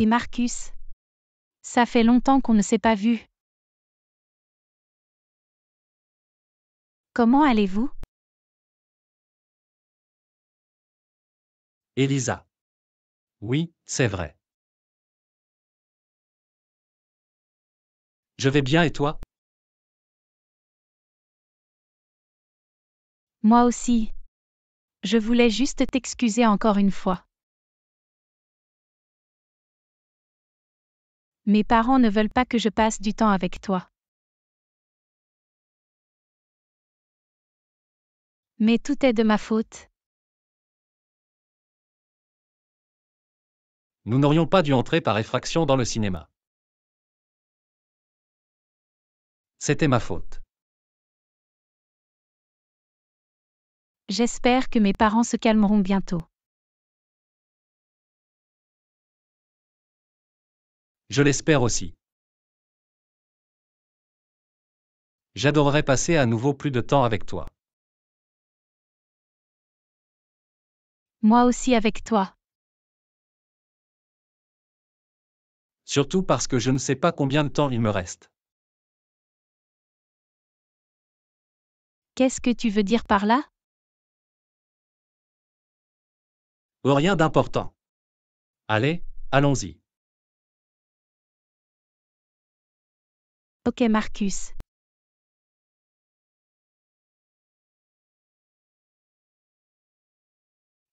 Et Marcus Ça fait longtemps qu'on ne s'est pas vu. Comment allez-vous Elisa. Oui, c'est vrai. Je vais bien et toi Moi aussi. Je voulais juste t'excuser encore une fois. Mes parents ne veulent pas que je passe du temps avec toi. Mais tout est de ma faute. Nous n'aurions pas dû entrer par effraction dans le cinéma. C'était ma faute. J'espère que mes parents se calmeront bientôt. Je l'espère aussi. J'adorerais passer à nouveau plus de temps avec toi. Moi aussi avec toi. Surtout parce que je ne sais pas combien de temps il me reste. Qu'est-ce que tu veux dire par là Rien d'important. Allez, allons-y. Ok Marcus.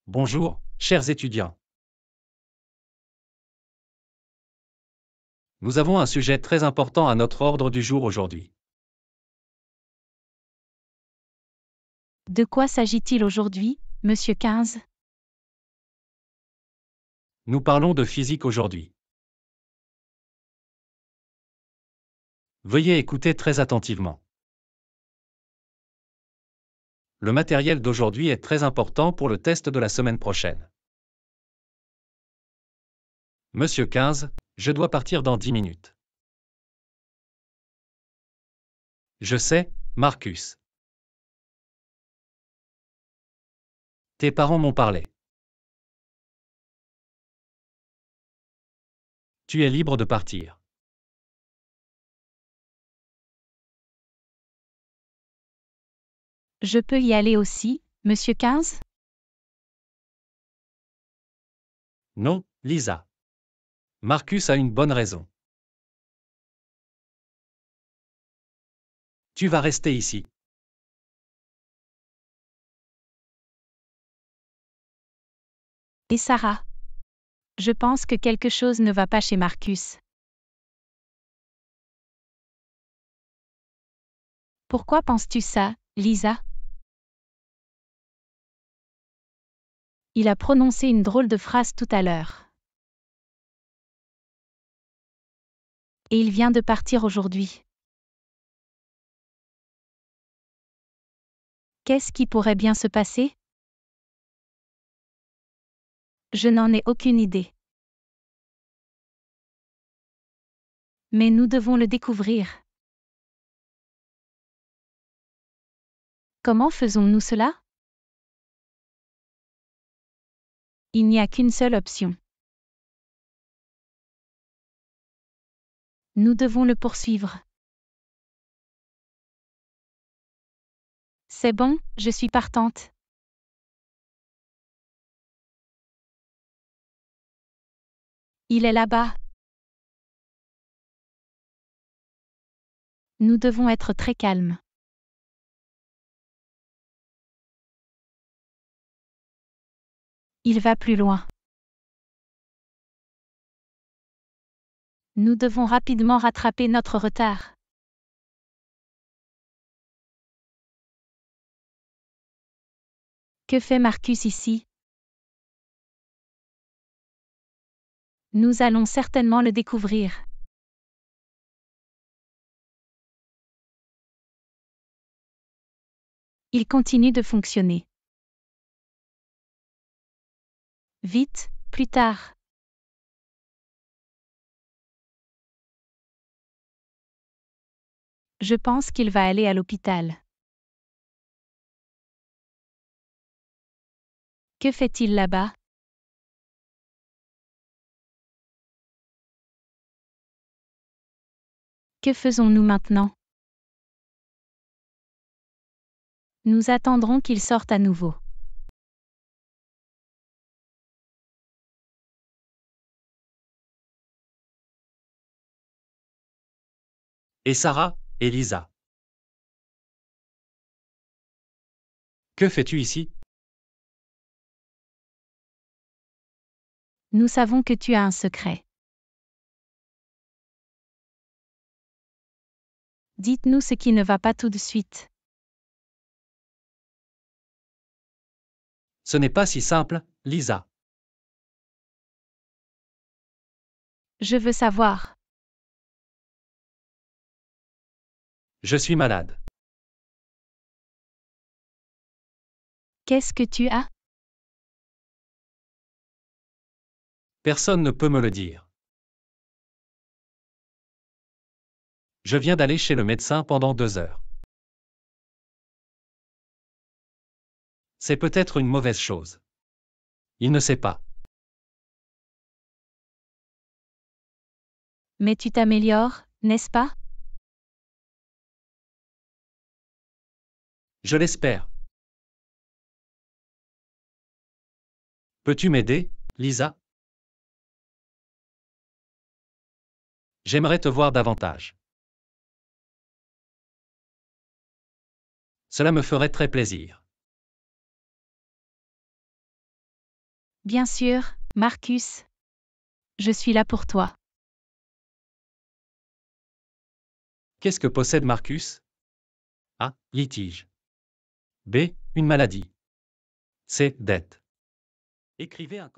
Bonjour, chers étudiants. Nous avons un sujet très important à notre ordre du jour aujourd'hui. De quoi s'agit-il aujourd'hui, monsieur 15 Nous parlons de physique aujourd'hui. Veuillez écouter très attentivement. Le matériel d'aujourd'hui est très important pour le test de la semaine prochaine. Monsieur 15, je dois partir dans 10 minutes. Je sais, Marcus. Tes parents m'ont parlé. Tu es libre de partir. Je peux y aller aussi, monsieur 15 Non, Lisa. Marcus a une bonne raison. Tu vas rester ici. Et Sarah Je pense que quelque chose ne va pas chez Marcus. Pourquoi penses-tu ça Lisa Il a prononcé une drôle de phrase tout à l'heure. Et il vient de partir aujourd'hui. Qu'est-ce qui pourrait bien se passer Je n'en ai aucune idée. Mais nous devons le découvrir. Comment faisons-nous cela Il n'y a qu'une seule option. Nous devons le poursuivre. C'est bon, je suis partante. Il est là-bas. Nous devons être très calmes. Il va plus loin. Nous devons rapidement rattraper notre retard. Que fait Marcus ici Nous allons certainement le découvrir. Il continue de fonctionner. Vite, plus tard. Je pense qu'il va aller à l'hôpital. Que fait-il là-bas Que faisons-nous maintenant Nous attendrons qu'il sorte à nouveau. et Sarah, et Lisa. Que fais-tu ici Nous savons que tu as un secret. Dites-nous ce qui ne va pas tout de suite. Ce n'est pas si simple, Lisa. Je veux savoir. Je suis malade. Qu'est-ce que tu as Personne ne peut me le dire. Je viens d'aller chez le médecin pendant deux heures. C'est peut-être une mauvaise chose. Il ne sait pas. Mais tu t'améliores, n'est-ce pas Je l'espère. Peux-tu m'aider, Lisa J'aimerais te voir davantage. Cela me ferait très plaisir. Bien sûr, Marcus. Je suis là pour toi. Qu'est-ce que possède Marcus Ah, litige. B. Une maladie. C. Dette. Écrivez un